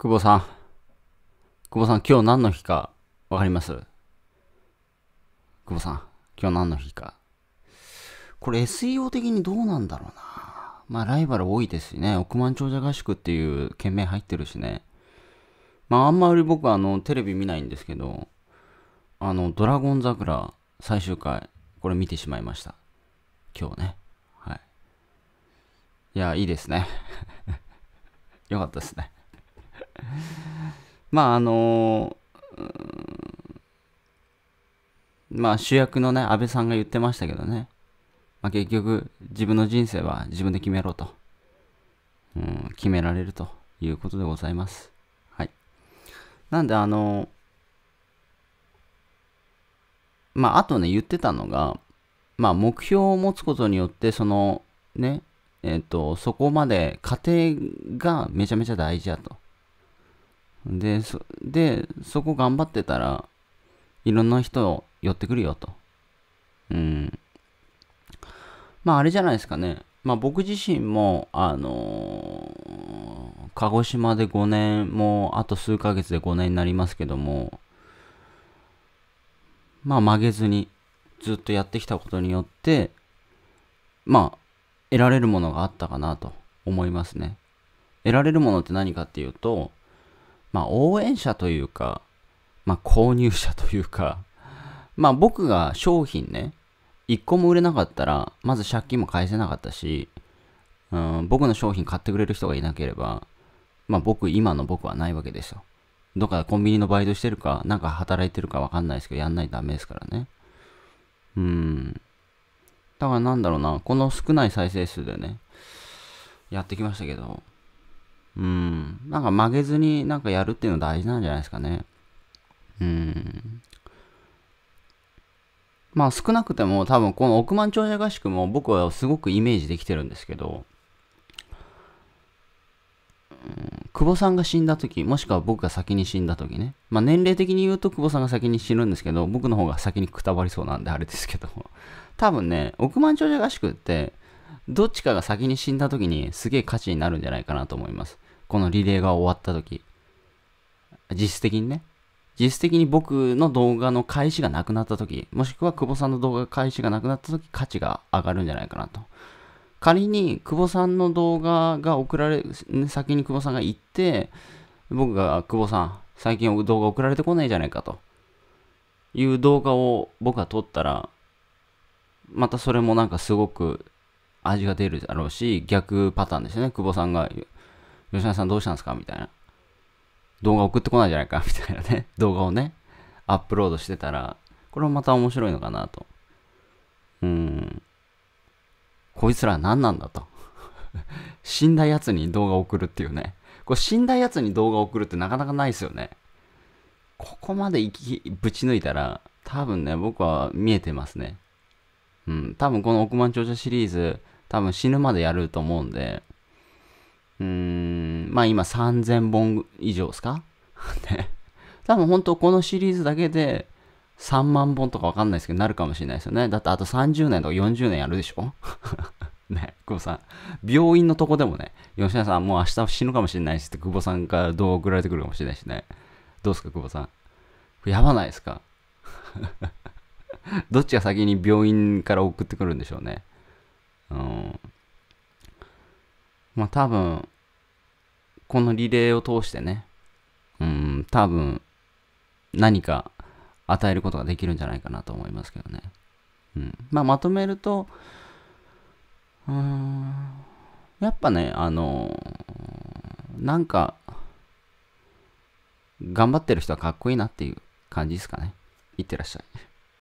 久保さん。久保さん、今日何の日かわかります久保さん、今日何の日か。これ SEO 的にどうなんだろうな。まあライバル多いですしね。億万長者合宿っていう件名入ってるしね。まああんまり僕はあのテレビ見ないんですけど、あのドラゴン桜最終回、これ見てしまいました。今日ね。はい。いや、いいですね。よかったですね。まああのまあ主役のね安倍さんが言ってましたけどね、まあ、結局自分の人生は自分で決めろと、うん、決められるということでございますはいなんであのまああとね言ってたのがまあ目標を持つことによってそのねえっ、ー、とそこまで過程がめちゃめちゃ大事だとで、そ、で、そこ頑張ってたら、いろんな人寄ってくるよと。うん。まあ、あれじゃないですかね。まあ、僕自身も、あのー、鹿児島で5年、もうあと数ヶ月で5年になりますけども、まあ、曲げずにずっとやってきたことによって、まあ、得られるものがあったかなと思いますね。得られるものって何かっていうと、まあ、応援者というか、まあ、購入者というか、まあ、僕が商品ね、一個も売れなかったら、まず借金も返せなかったし、うん、僕の商品買ってくれる人がいなければ、まあ、僕、今の僕はないわけですよ。どっかコンビニのバイトしてるか、なんか働いてるかわかんないですけど、やんないとダメですからね。うん。だからなんだろうな、この少ない再生数でね、やってきましたけど、うん。なんか曲げずになんかやるっていうの大事なんじゃないですかね。うん。まあ少なくても多分この億万長者合宿も僕はすごくイメージできてるんですけど、久保さんが死んだ時、もしくは僕が先に死んだ時ね。まあ年齢的に言うと久保さんが先に死ぬんですけど、僕の方が先にくたばりそうなんであれですけど、多分ね、億万長者合宿って、どっちかが先に死んだ時にすげえ価値になるんじゃないかなと思います。このリレーが終わった時、実質的にね、実質的に僕の動画の開始がなくなった時、もしくは久保さんの動画開始がなくなった時、価値が上がるんじゃないかなと。仮に久保さんの動画が送られ、先に久保さんが行って、僕が久保さん、最近動画送られてこないじゃないかと。いう動画を僕が撮ったら、またそれもなんかすごく味が出るだろうし、逆パターンですよね。久保さんが吉永さんどうしたんですかみたいな。動画送ってこないじゃないかみたいなね、動画をね、アップロードしてたら、これもまた面白いのかなと。うん。こいつらは何なんだと。死んだやつに動画を送るっていうね。これ死んだやつに動画を送るってなかなかないですよね。ここまできぶち抜いたら、多分ね、僕は見えてますね。うん。多分この億万長者シリーズ、多分死ぬまでやると思うんで、うーん、まあ今3000本以上ですか ね。多分本当このシリーズだけで3万本とかわかんないですけど、なるかもしれないですよね。だってあと30年とか40年やるでしょ ね、久保さん。病院のとこでもね、吉田さんもう明日死ぬかもしれないしって久保さんから動画送られてくるかもしれないしね。どうですか、久保さん。やばないですか どっちが先に病院から送ってくるんでしょうね。うん。まあ多分、このリレーを通してね、うん、多分、何か与えることができるんじゃないかなと思いますけどね。うん。まあまとめると、うん、やっぱね、あの、なんか、頑張ってる人はかっこいいなっていう感じですかね。いってらっしゃい。